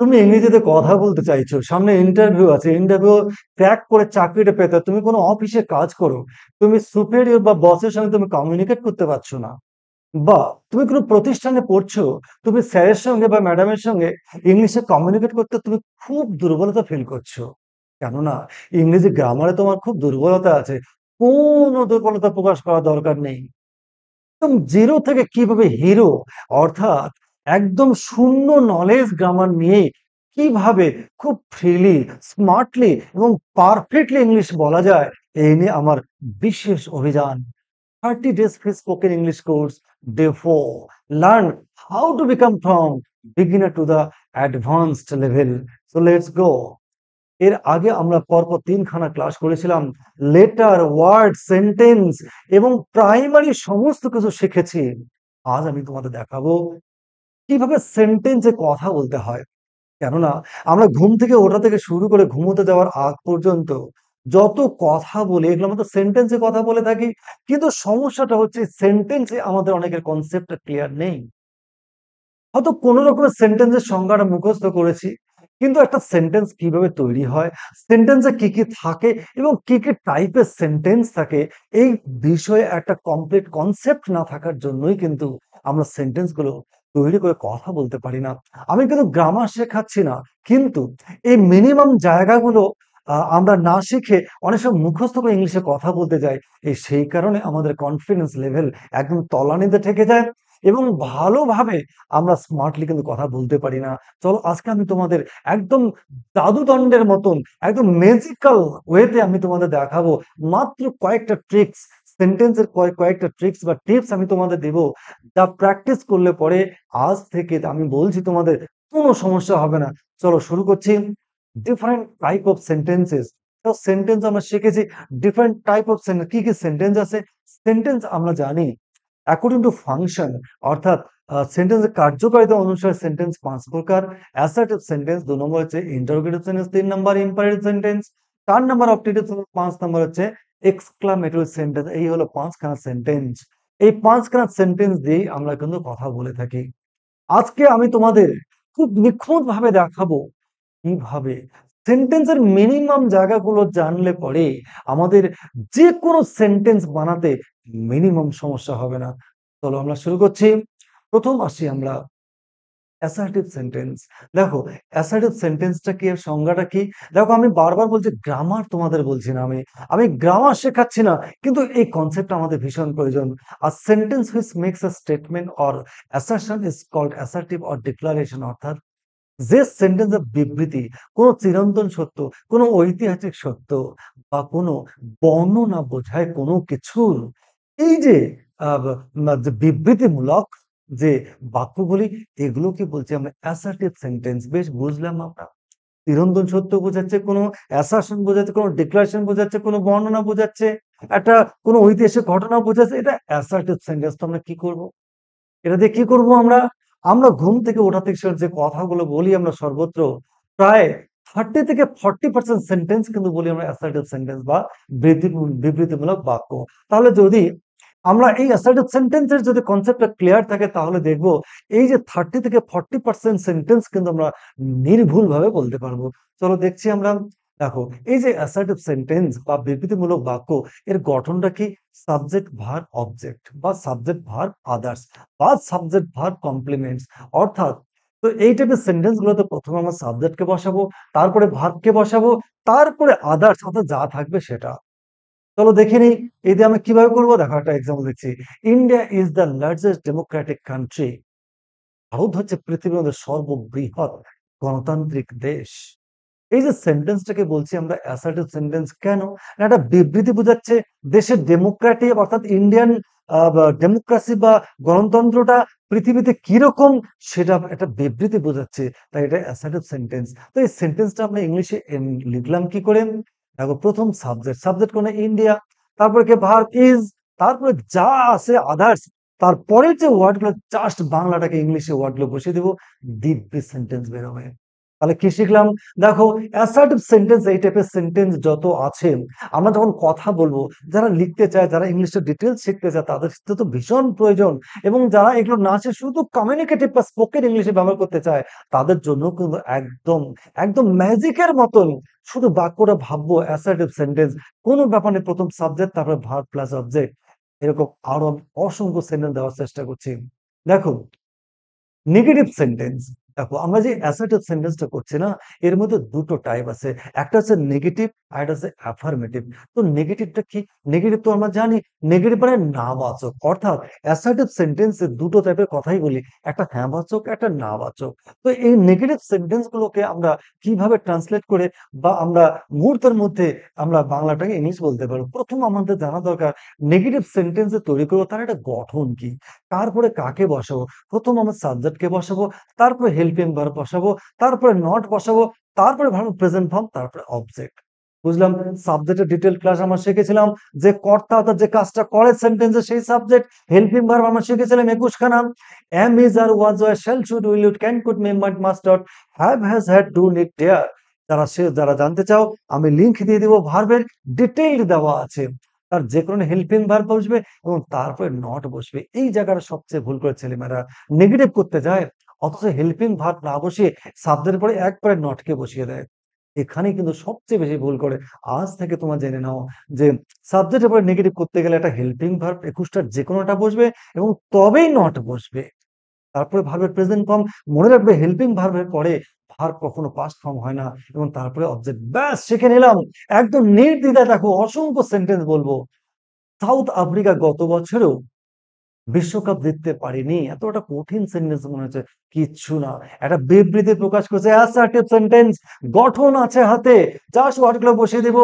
তুমি ইংরেজিতে কথা বলতে চাইছো সামনে ইন্টারভিউ আছে ইন্টারভিউ ক্র্যাক করে চাকরিটা পেতে তুমি কোনো অফিসে কাজ করো তুমি সুপেরিয়র বা বসের সঙ্গে তুমি কমিউনিকেট করতে পারছো না বা তুমি কোনো প্রতিষ্ঠানে পড়ছো তুমি স্যারের সঙ্গে বা ম্যাডামের সঙ্গে ইংলিশে কমিউনিকেট করতে তুমি খুব দুর্বলতা ফিল করছো কেননা ইংরেজি গ্রামারে তোমার খুব দুর্বলতা আছে কোনো দুর্বলতা প্রকাশ করা দরকার নেই একদম জিরো থেকে কিভাবে হিরো অর্থাৎ একদম শূন্য নলেজ গ্রামার নিয়ে কিভাবে খুব ফ্রিলি স্মার্টলি এবং পারফেক্টলি ইংলিশ বলা যায় এই নিয়ে আমার বিশেষ অভিযান thirty days free spoken English course day four learn how to become from beginner to the advanced level so let's go এর আগে আমরা পরপর তিনখানা ক্লাস করেছিলাম লেটার ওয়ার্ড সেন্টেন্স এবং প্রাইমারি সমস্ত কিছু শিখেছি আজ আমি তোমাদের দেখাবো কিভাবে সেন্টেন্সে কথা বলতে হয় কেননা আমরা ঘুম থেকে ওঠা থেকে শুরু করে ঘুমোতে যাওয়ার আগ পর্যন্ত যত কথা বলি এগুলো আমরা তো সেন্টেন্সে কথা বলে থাকি কিন্তু সমস্যাটা হচ্ছে সেন্টেন্সে আমাদের অনেকের কনসেপ্টটা ক্লিয়ার নেই হয়তো কোনো রকমের সেন্টেন্সের সংজ্ঞাটা মুখস্থ করেছি কিন্তু একটা সেন্টেন্স কিভাবে তৈরি হয় সেন্টেন্সে কি কি থাকে এবং কি কি টাইপের সেন্টেন্স থাকে এই বিষয়ে একটা কমপ্লিট কনসেপ্ট না থাকার জন্যই কিন্তু আমরা সেন্টেন্সগুলো তৈরি করে কথা বলতে পারি না আমি কিন্তু গ্রামার শেখাচ্ছি না কিন্তু এই মিনিমাম জায়গাগুলো আমরা না শিখে অনেক সময় মুখস্থ করে ইংলিশে কথা বলতে যাই এই সেই কারণে আমাদের কনফিডেন্স লেভেল একদম তলানিতে ঠেকে যায় এবং ভালোভাবে আমরা স্মার্টলি কিন্তু কথা বলতে পারি না চলো আজকে আমি তোমাদের একদম দাদুদণ্ডের মতন একদম ম্যাজিক্যাল ওয়েতে আমি তোমাদের দেখাবো মাত্র কয়েকটা ট্রিক্স সেন্টেন্সের কয়েকটা ট্রিক্স বা টিপস আমি তোমাদের দেব যা প্র্যাকটিস করলে পরে আজ থেকে আমি বলছি তোমাদের কোনো সমস্যা হবে না চলো শুরু করছি ডিফারেন্ট টাইপ অফ সেন্টেন্সেস তো সেন্টেন্স আমরা শিখেছি ডিফারেন্ট টাইপ অফ সেন্টেন্স কি কি সেন্টেন্স আছে সেন্টেন্স আমরা জানি অ্যাকর্ডিং টু ফাংশন অর্থাৎ সেন্টেন্সের কার্যকারিতা অনুসারে সেন্টেন্স পাঁচ প্রকার অ্যাসার্টিভ সেন্টেন্স দু নম্বর হচ্ছে ইন্টারোগেটিভ সেন্টেন্স তিন নম্বর ইম্পারেটিভ সেন্টেন্স চার নম্বর অপটেটিভ সেন্টেন্স পাঁচ নম্বর হচ্ছে এক্সক্লামেটরি সেন্টেন্স এই হলো পাঁচখানা সেন্টেন্স এই পাঁচখানা সেন্টেন্স দিয়ে আমরা কিন্তু কথা বলে থাকি আজকে আমি তোমাদের খুব নিখুঁতভাবে দেখাবো কিভাবে সেন্টেন্সের মিনিমাম জায়গাগুলো জানলে পরে আমাদের যে কোনো সেন্টেন্স বানাতে মিনিমাম সমস্যা হবে না চলো আমরা শুরু করছি প্রথম আসি আমরা অ্যাসার্টিভ সেন্টেন্স দেখো অ্যাসার্টিভ সেন্টেন্সটা কি সংজ্ঞাটা কি দেখো আমি বারবার বলছি গ্রামার তোমাদের বলছি না আমি আমি গ্রামার শেখাচ্ছি না কিন্তু এই কনসেপ্টটা আমাদের ভীষণ প্রয়োজন আর sentence which makes a statement or assertion is called assertive or declaration অর্থাৎ যে সেন্টেন্সের বিবৃতি কোনো চিরন্তন সত্য কোনো ঐতিহাসিক সত্য বা কোনো বর্ণনা বোঝায় কোনো কিছুর এই যে বিবৃতিমূলক যে বাক্যগুলি কি বলছি আমরা অ্যাসার্টিভ সেন্টেন্স বেশ বুঝলাম আমরা নিরন্তন সত্য বোঝাচ্ছে কোনো অ্যাসার্শন বোঝাচ্ছে কোনো ডিক্লারেশন বোঝাচ্ছে কোনো বর্ণনা বোঝাচ্ছে একটা কোনো ঐতিহাসিক ঘটনা বোঝাচ্ছে এটা অ্যাসার্টিভ সেন্টেন্স তো আমরা কি করব। এটা দিয়ে কি করব আমরা আমরা ঘুম থেকে ওঠা থেকে যে কথাগুলো বলি আমরা সর্বত্র প্রায় থার্টি থেকে ফর্টি পার্সেন্ট সেন্টেন্স কিন্তু বলি আমরা অ্যাসার্টিভ সেন্টেন্স বা বিবৃতিমূলক বাক্য তাহলে যদি আমরা এই অ্যাসার্টেড সেন্টেন্সের যদি কনসেপ্টটা ক্লিয়ার থাকে তাহলে দেখব এই যে থার্টি থেকে ফর্টি পার্সেন্ট সেন্টেন্স কিন্তু আমরা নির্ভুলভাবে বলতে পারবো চলো দেখছি আমরা দেখো এই যে অ্যাসার্টিভ সেন্টেন্স বা বিবৃতিমূলক বাক্য এর গঠনটা কি সাবজেক্ট ভার অবজেক্ট বা সাবজেক্ট ভার আদার্স বা সাবজেক্ট ভার কমপ্লিমেন্টস অর্থাৎ তো এই টাইপের সেন্টেন্স গুলোতে প্রথমে আমরা সাবজেক্টকে বসাবো তারপরে কে বসাবো তারপরে আদার্স অর্থাৎ যা থাকবে সেটা চলো দেখে নিই এই আমি কিভাবে করবো দেখো একটা এক্সাম্পল দেখছি India is the largest democratic country ভারত হচ্ছে পৃথিবীর মধ্যে সর্ববৃহৎ গণতান্ত্রিক দেশ এই যে সেন্টেন্সটাকে বলছি আমরা অ্যাসার্টিভ সেন্টেন্স কেন একটা বিবৃতি বোঝাচ্ছে দেশের ডেমোক্রেটি অর্থাৎ ইন্ডিয়ান ডেমোক্রাসি বা গণতন্ত্রটা পৃথিবীতে কিরকম সেটা একটা বিবৃতি বোঝাচ্ছে তাই এটা অ্যাসার্টিভ সেন্টেন্স তো এই সেন্টেন্সটা আমরা ইংলিশে লিখলাম কি করে দেখো প্রথম সাবজেক্ট সাবজেক্ট কোন ইন্ডিয়া তারপরে কে ভারত ইজ তারপরে যা আছে আদার্স তারপরে যে ওয়ার্ডগুলো জাস্ট বাংলাটাকে ইংলিশে ওয়ার্ডগুলো বসিয়ে দিব দিব্যি সেন্টেন্স বেরোবে তাহলে কি শিখলাম দেখো অ্যাসার্টিভ সেন্টেন্স এই টাইপের সেন্টেন্স যত আছে আমরা যখন কথা বলবো যারা লিখতে চায় যারা ইংলিশের ডিটেলস শিখতে চায় তাদের ক্ষেত্রে তো ভীষণ প্রয়োজন এবং যারা এগুলো না সে শুধু কমিউনিকেটিভ বা স্পোকেন ইংলিশে ব্যবহার করতে চায় তাদের জন্য কিন্তু একদম একদম ম্যাজিকের মতন শুধু বাক্যটা ভাববো অ্যাসার্টিভ সেন্টেন্স কোনো ব্যাপারে প্রথম সাবজেক্ট তারপরে ভার্ব প্লাস অবজেক্ট এরকম আরো অসংখ্য সেন্টেন্স দেওয়ার চেষ্টা করছি দেখো নেগেটিভ সেন্টেন্স দেখো আমরা যে অ্যাসার্টিভ সেন্টেন্সটা করছি না এর মধ্যে দুটো টাইপ আছে একটা আছে নেগেটিভ আর একটা আছে অ্যাফার্মেটিভ তো নেগেটিভটা কি নেগেটিভ তো আমরা জানি নেগেটিভ মানে না বাচক অর্থাৎ অ্যাসার্টিভ সেন্টেন্সে দুটো টাইপের কথাই বলি একটা হ্যাঁ বাচক একটা না বাচক তো এই নেগেটিভ সেন্টেন্সগুলোকে আমরা কিভাবে ট্রান্সলেট করে বা আমরা মুহূর্তের মধ্যে আমরা বাংলাটাকে ইংলিশ বলতে পারবো প্রথম আমাদের জানা দরকার নেগেটিভ সেন্টেন্সে তৈরি করবো তার একটা গঠন কি তারপরে কাকে বসাবো প্রথম আমার সাবজেক্টকে বসাবো তারপরে হেল্পিং ভার্ব বসাবো তারপরে নট বসাবো তারপরে ভার্ব প্রেজেন্ট ফর্ম তারপরে অবজেক্ট বুঝলাম সাবজেক্টের ডিটেল ক্লাস আমরা শিখেছিলাম যে কর্তা অর্থাৎ যে কাজটা করে সেন্টেন্সে সেই সাবজেক্ট হেল্পিং ভার্ব আমরা শিখেছিলাম একুশ খানা am is are was were shall should will would can could member master have has had do need dare যারা সে যারা জানতে চাও আমি লিঙ্ক দিয়ে দিব ভার্বের ডিটেইল দেওয়া আছে তার যে কোনো হেল্পিং ভার্ব বসবে এবং তারপরে নট বসবে এই জায়গাটা সবচেয়ে ভুল করে ছেলেমেয়েরা নেগেটিভ করতে যায় অথচ হেল্পিং ভাব না বসিয়ে সাবজেক্টের পরে একবারে নটকে বসিয়ে দেয় এখানে কিন্তু সবচেয়ে বেশি ভুল করে আজ থেকে তোমার জেনে নাও যে সাবজেক্টের পরে নেগেটিভ করতে গেলে একটা হেল্পিং ভার্ব একুশটার যে কোনোটা বসবে এবং তবেই নট বসবে তারপরে ভার্বের প্রেজেন্ট ফর্ম মনে রাখবে হেল্পিং ভার্বের পরে ভার্ব কখনো পাস্ট ফর্ম হয় না এবং তারপরে অবজেক্ট ব্যাস শিখে নিলাম একদম নির্দিদায় দেখো অসংখ্য সেন্টেন্স বলবো সাউথ আফ্রিকা গত বছরেও বিশ্বকাপ জিততে পারিনি এত একটা কঠিন সেন্টেন্স মনে হচ্ছে কিচ্ছু না একটা বিবৃতি প্রকাশ করেছে অ্যাসার্টিভ সেন্টেন্স গঠন আছে হাতে যা ওয়ার্ডগুলো বসিয়ে দেব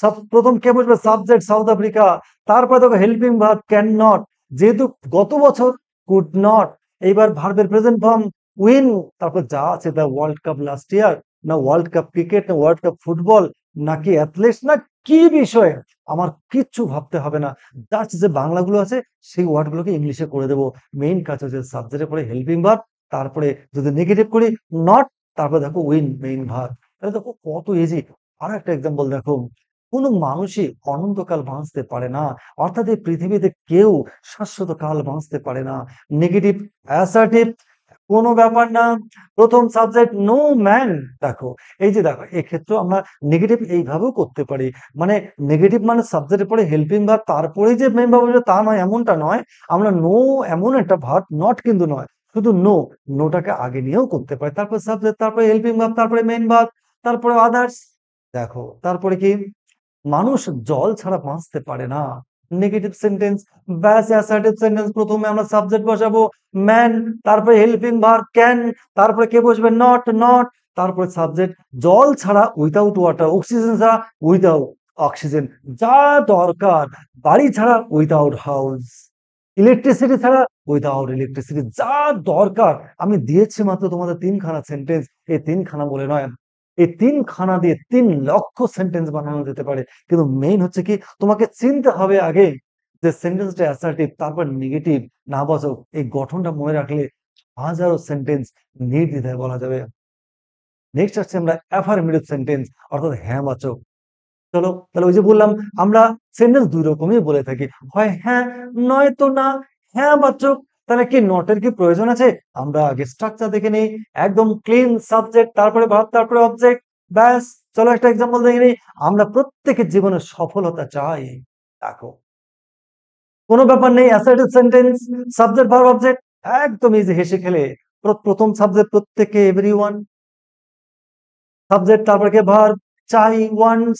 সব প্রথম কে বসবে সাবজেক্ট সাউথ আফ্রিকা তারপরে দেখো হেল্পিং ভার্ব ক্যান নট যেহেতু গত বছর কুড নট এইবার ভার্বের প্রেজেন্ট ফর্ম উইন তারপর যা আছে the world cup last year না ওয়ার্ল্ড কাপ ক্রিকেট না ওয়ার্ল্ড কাপ ফুটবল নাকি অ্যাথলেটস না কি বিষয়ে আমার কিচ্ছু ভাবতে হবে না জাস্ট যে বাংলাগুলো আছে সেই ওয়ার্ডগুলোকে ইংলিশে করে দেবো মেইন কাজ হচ্ছে সাবজেক্টে পরে হেল্পিং ভার তারপরে যদি নেগেটিভ করি নট তারপরে দেখো উইন মেইন ভার তাহলে দেখো কত ইজি আর একটা এক্সাম্পল দেখো কোন মানুষই অনন্তকাল বাঁচতে পারে না অর্থাৎ এই পৃথিবীতে কেউ শাশ্বত কাল বাঁচতে পারে না নেগেটিভ অ্যাসার্টিভ কোনো ব্যাপার না প্রথম সাবজেক্ট নো ম্যান দেখো এই যে দেখো এক্ষেত্রে আমরা নেগেটিভ এইভাবেও করতে পারি মানে নেগেটিভ মানে সাবজেক্টের পরে হেল্পিং ভার তারপরে যে মেন ভাব তা নয় এমনটা নয় আমরা নো এমন একটা ভার নট কিন্তু নয় শুধু নো নোটাকে আগে নিয়েও করতে পারি তারপর সাবজেক্ট তারপরে হেল্পিং ভাব তারপরে মেন ভাব তারপরে আদার্স দেখো তারপরে কি মানুষ জল ছাড়া বাঁচতে পারে না নেগেটিভ সেন্টেন্স ব্যাস অ্যাসার্টিভ সেন্টেন্স প্রথমে আমরা সাবজেক্ট বসাবো ম্যান তারপরে হেল্পিং ভার ক্যান তারপরে কে বসবে নট নট তারপরে সাবজেক্ট জল ছাড়া উইথাউট ওয়াটার অক্সিজেন ছাড়া উইথাউট অক্সিজেন যা দরকার বাড়ি ছাড়া উইথাউট হাউস ইলেকট্রিসিটি ছাড়া উইথাউট ইলেকট্রিসিটি যা দরকার আমি দিয়েছি মাত্র তোমাদের তিনখানা সেন্টেন্স এই তিনখানা বলে নয় এই তিন খানা দিয়ে তিন লক্ষ সেন্টেন্স বানানো যেতে পারে কিন্তু মেইন হচ্ছে কি তোমাকে চিনতে হবে আগে যে সেন্টেন্সটা অ্যাসার্টিভ তারপর নেগেটিভ না নাবাচক এই গঠনটা মনে রাখলে হাজারো সেন্টেন্স নির্দ্বিধায় বলা যাবে নেক্সট আসছে আমরা অ্যাফার্মেটিভ সেন্টেন্স অর্থাৎ হ্যাঁ বাচক চলো তাহলে ওই যে বললাম আমরা সেন্টেন্স দুই রকমই বলে থাকি হয় হ্যাঁ নয় তো না হ্যাঁ বাচক তাহলে কি নটের কি প্রয়োজন আছে আমরা আগে স্ট্রাকচার দেখে নিই একদম ক্লিন সাবজেক্ট তারপরে ভাব তারপরে অবজেক্ট ব্যাস চলো একটা এক্সাম্পল দেখে নিই আমরা প্রত্যেকের জীবনে সফলতা চাই দেখো কোনো ব্যাপার নেই assertive sentence subject verb object একদম ইজি হেসে খেলে প্রথম সাবজেক্ট প্রত্যেকে এভরি ওয়ান সাবজেক্ট তারপরে কে ভার চাই ওয়ান্স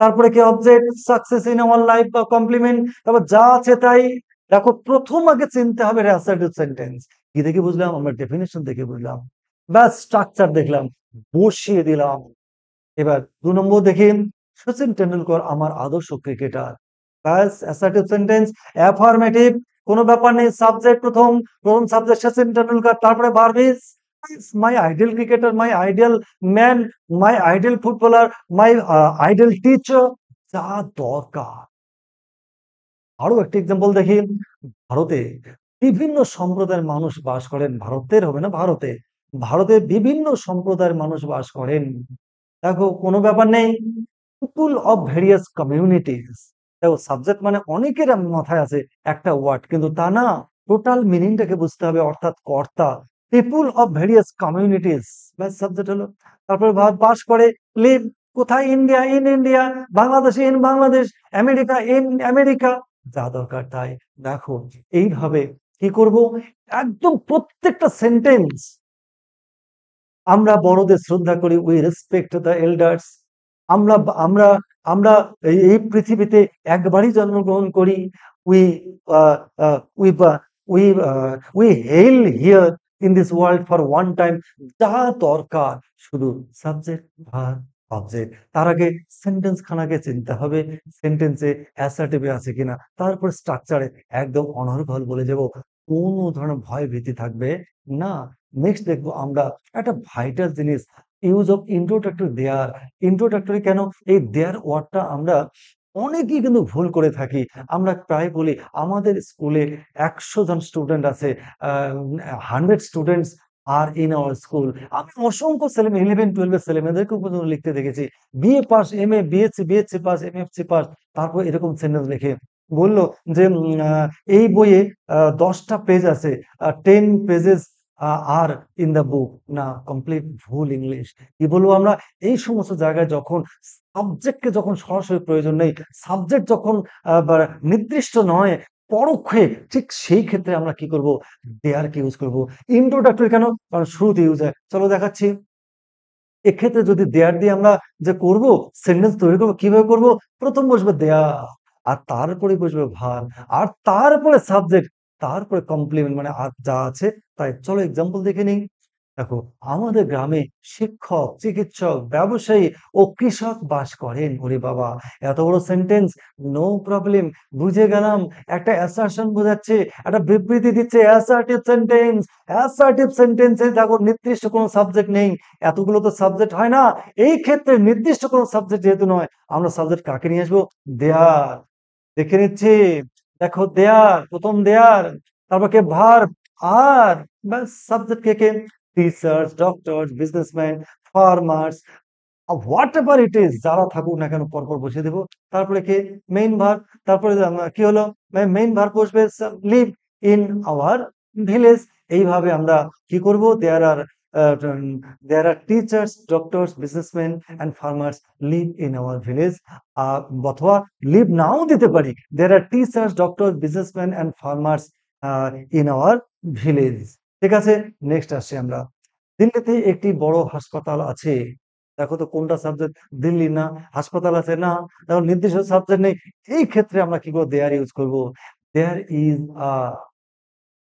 তারপরে কি object success in our life বা কমপ্লিমেন্ট তারপর যা আছে তাই দেখো প্রথম আগে চিনতে হবে রেসার্টিভ সেন্টেন্স কি দেখে বুঝলাম আমরা ডেফিনেশন দেখে বুঝলাম বা স্ট্রাকচার দেখলাম বসিয়ে দিলাম এবার দু নম্বর দেখেন সচিন টেন্ডুলকর আমার আদর্শ ক্রিকেটার ব্যাস সেন্টেন্স কোনো ব্যাপার নেই সাবজেক্ট প্রথম সাবজেক্ট টেন্ডুলকার তারপরে my cricketer my man my footballer my ideal teacher যা দরকার আরো একটি এক্সাম্পল দেখি ভারতে বিভিন্ন সম্প্রদায়ের মানুষ বাস করেন ভারতের হবে না ভারতে ভারতে বিভিন্ন সম্প্রদায়ের মানুষ বাস করেন দেখো কোনো ব্যাপার নেই পিপুল অফ ভেরিয়াস কমিউনিটিস দেখো সাবজেক্ট মানে অনেকের মাথায় আছে একটা ওয়ার্ড কিন্তু তা না টোটাল মিনিংটাকে বুঝতে হবে অর্থাৎ কর্তা পিপুল অফ ভেরিয়াস কমিউনিটিস ব্যাস সাবজেক্ট হলো তারপরে ভারত বাস করে লিভ কোথায় ইন্ডিয়া ইন ইন্ডিয়া বাংলাদেশে in Bangladesh America in America যা দরকার তাই দেখো এইভাবে কি করব একদম প্রত্যেকটা সেন্টেন্স আমরা বড়দের শ্রদ্ধা করি উই রেসপেক্ট দ্য এল্ডার্স আমরা আমরা আমরা এই পৃথিবীতে একবারই জন্মগ্রহণ করি we we we we hell here in this world for one time যা দরকার শুধু সাবজেক্ট ভার অবজেক্ট তার আগে সেন্টেন্স খানাকে চিনতে হবে সেন্টেন্সে অ্যাসার্টিভে আছে কিনা তারপর স্ট্রাকচারে একদম অনর্গল বলে যাব কোন ধরনের ভয় ভীতি থাকবে না নেক্সট দেখবো আমরা একটা ভাইটাল জিনিস use of introductory there introductory কেন এই দেয়ার ওয়ার্ডটা আমরা অনেকেই কিন্তু ভুল করে থাকি আমরা প্রায় বলি আমাদের স্কুলে একশো জন স্টুডেন্ট আছে hundred students are in our school আমি অসংখ্য ছেলে মেয়ে ইলেভেন টুয়েলভের ছেলে মেয়েদেরকে পর্যন্ত লিখতে দেখেছি BA pass M A BSc BSc pass M F C pass তারপর এরকম সেন্টেন্স লিখে বললো যে এই বইয়ে দশটা পেজ আছে ten pages are in the book না কমপ্লিট ভুল ইংলিশ কি বলবো আমরা এই সমস্ত জায়গায় যখন সাবজেক্টকে যখন সরাসরি প্রয়োজন নেই সাবজেক্ট যখন নির্দিষ্ট নয় পরোক্ষে ঠিক সেই ক্ষেত্রে আমরা কি করব কি ইউজ করব ইন্ট্রোডাক্টরি কেন কারণ শুরুতে ইউজ হয় চলো দেখাচ্ছি এক্ষেত্রে যদি দেয়ার দিয়ে আমরা যে করব সেন্টেন্স তৈরি করবো কিভাবে করব প্রথম বসবে দেয়া আর তারপরে বসবে ভার আর তারপরে সাবজেক্ট তারপরে কমপ্লিমেন্ট মানে আর যা আছে তাই চলো এক্সাম্পল দেখে নিই দেখো আমাদের গ্রামে শিক্ষক চিকিৎসক ব্যবসায়ী ও কৃষক বাস করেন ওরে বাবা এত বড় সেন্টেন্স নো প্রবলেম বুঝে গেলাম একটা অ্যাসারশন বোঝাচ্ছে একটা বিবৃতি দিচ্ছে অ্যাসার্টিভ সেন্টেন্স অ্যাসার্টিভ সেন্টেন্সে দেখো নির্দিষ্ট কোনো সাবজেক্ট নেই এতগুলো তো সাবজেক্ট হয় না এই ক্ষেত্রে নির্দিষ্ট কোনো সাবজেক্ট যেহেতু নয় আমরা সাবজেক্ট কাকে নিয়ে আসবো দেয়ার দেখে নিচ্ছি দেখো দেয়ার প্রথম দেয়ার তারপর কে ভার আর সাবজেক্ট কে কে teachers doctor businessman farmers whatever it is যারা থাকুক না কেন পরপর বসে দেব তারপরে কি মেইন ভার তারপরে কি হলো মেইন ভার বসবে লিভ ইন আওয়ার ভিলেজ এইভাবে আমরা কি করব there are there are teachers doctors businessman and farmers live in our village অথবা লিভ নাও দিতে পারি there are teachers doctor businessman and farmers in our village ঠিক আছে নেক্সট আসছি আমরা দিল্লিতে একটি বড় হাসপাতাল আছে দেখো তো কোনটা সাবজেক্ট দিল্লি না হাসপাতাল আছে না তাহলে নির্দিষ্ট সাবজেক্ট নেই এই ক্ষেত্রে আমরা কি করবো দেয়ার ইউজ করবো there is a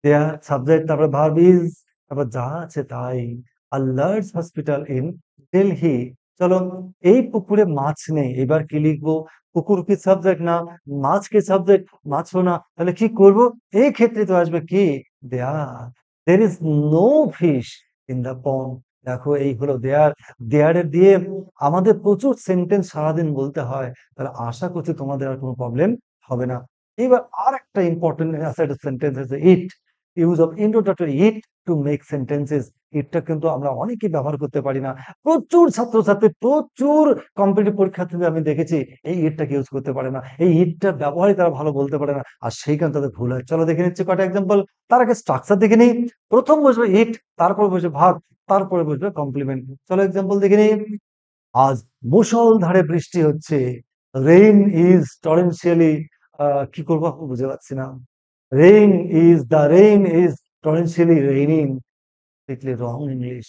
there subject তারপরে ভার্ব ইজ তারপর যা আছে তাই আল্লার্স লার্জ হসপিটাল ইন দিল্লি চলো এই পুকুরে মাছ নেই এবার কি লিখবো পুকুর কি সাবজেক্ট না মাছ কি সাবজেক্ট মাছও না তাহলে কি করব এই ক্ষেত্রে তো আসবে কি there there is no fish in the pond দেখো এই হলো দেয়ার দেয়ারে দিয়ে আমাদের প্রচুর সেন্টেন্স সারাদিন বলতে হয় তাহলে আশা করছি তোমাদের আর কোনো প্রবলেম হবে না এবার আর একটা important sentence it use of introductory it to make sentences এটা কিন্তু আমরা অনেকে ব্যবহার করতে পারি না প্রচুর ছাত্রছাত্রী প্রচুর কম্পিটিভ পরীক্ষার্থীদের আমি দেখেছি এই ইটটাকে ইউজ করতে পারে না এই ইটটা ব্যবহারই তারা ভালো বলতে পারে না আর সেইখানে তাদের ভুল হয় চলো দেখে নিচ্ছি কটা এক্সাম্পল তার আগে স্ট্রাকচার দেখে নিই প্রথম বসবে ইট তারপর বসবে ভাত তারপরে বসবে কমপ্লিমেন্ট চলো এক্সাম্পল দেখে নিই আজ মুসলধারে বৃষ্টি হচ্ছে রেইন ইজ টরেন্সিয়ালি কি করবো বুঝে পারছি না rain is the rain is torrentially raining completely wrong English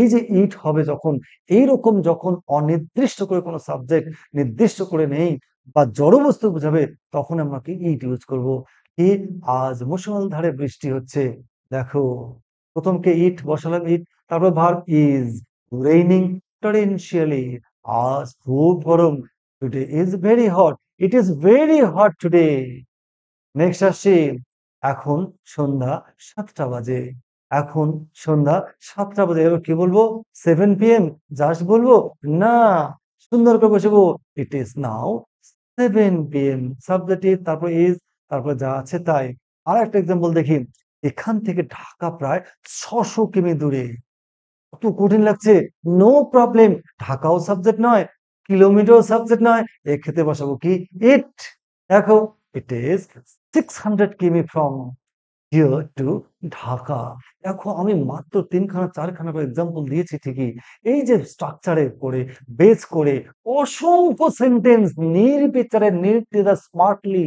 এই যে ইট হবে যখন এই রকম যখন অনির্দিষ্ট করে কোনো সাবজেক্ট নির্দিষ্ট করে নেই বা বস্তু বোঝাবে তখন আমরা কি ইট ইউজ করবো কি আজ মুসলধারে বৃষ্টি হচ্ছে দেখো প্রথমকে ইট বসালাম ইট তারপর ভার ইজ রেইনিং টরেন্সিয়ালি আজ খুব গরম today is very hot it is very hot today next আসছি এখন সন্ধ্যা সাতটা বাজে এখন সন্ধ্যা সাতটা বাজে কি বলবো সেভেন পি এম জাস্ট বলবো না সুন্দর করে বসবো it is now seven p m subjective তারপর ইজ তারপর যা আছে তাই আর একটা এক্সাম্পল দেখি এখান থেকে ঢাকা প্রায় ছশো কিমি দূরে কত কঠিন লাগছে নো প্রবলেম ঢাকাও সাবজেক্ট নয় কিলোমিটার সাবজেক্ট নয় এক্ষেত্রে বসাবো কি ইট দেখো it is six hundred km from here to Dhaka দেখো আমি মাত্র তিনখানা চারখানা এক্সাম্পল দিয়েছি ঠিকই এই যে স্ট্রাকচারে করে বেস করে অসংখ্য সেন্টেন্স নির্বিচারে নির্দিদা স্মার্টলি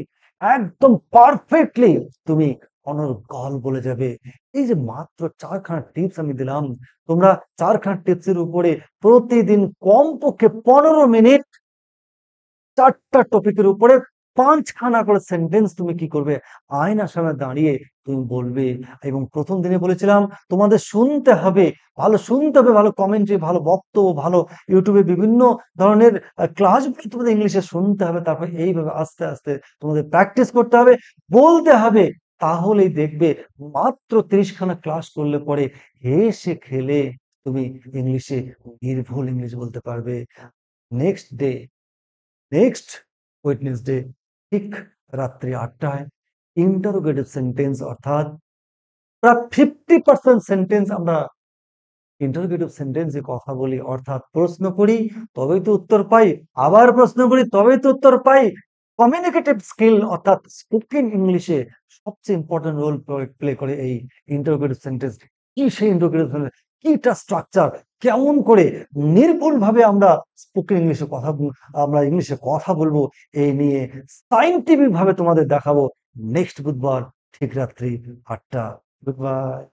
একদম পারফেক্টলি তুমি অনর্গল বলে যাবে এই যে মাত্র চারখানা টিপস আমি দিলাম তোমরা চারখানা টিপসের উপরে প্রতিদিন কমপক্ষে পনেরো মিনিট চারটা টপিকের উপরে পাঁচখানা করে সেন্টেন্স তুমি কি করবে আয়নার সামনে দাঁড়িয়ে তুমি বলবে এবং প্রথম দিনে বলেছিলাম তোমাদের শুনতে হবে ভালো শুনতে হবে ভালো কমেন্ট্রি ভালো বক্তব্য ভালো ইউটিউবে বিভিন্ন ধরনের ক্লাস তোমাদের ইংলিশে শুনতে হবে তারপর এইভাবে আস্তে আস্তে তোমাদের প্র্যাকটিস করতে হবে বলতে হবে তাহলেই দেখবে মাত্র খানা ক্লাস করলে পরে হেসে খেলে তুমি ইংলিশে নির্ভুল ইংলিশ বলতে পারবে নেক্সট ডে নেক্সট ডে ঠিক রাত্রি আটটায় ইন্টারোগেটিভ সেন্টেন্স অর্থাৎ প্রায় ফিফটি পার্সেন্ট সেন্টেন্স আমরা ইন্টারোগেটিভ সেন্টেন্সে কথা বলি অর্থাৎ প্রশ্ন করি তবেই তো উত্তর পাই আবার প্রশ্ন করি তবেই তো উত্তর পাই কমিউনিকেটিভ স্কিল অর্থাৎ স্পোকেন ইংলিশে সবচেয়ে ইম্পর্টেন্ট রোল প্লে করে এই ইন্টারোগেটিভ সেন্টেন্স কি সেই ইন্টারোগেটিভ সেন্টেন্স কিটা স্ট্রাকচার কেমন করে নির্ভুলভাবে আমরা স্পোকেন ইংলিশে কথা আমরা ইংলিশে কথা বলবো এই নিয়ে সাইন্টিফিকভাবে তোমাদের দেখাবো নেক্সট বুধবার ঠিক রাত্রি আটটা গুড বাই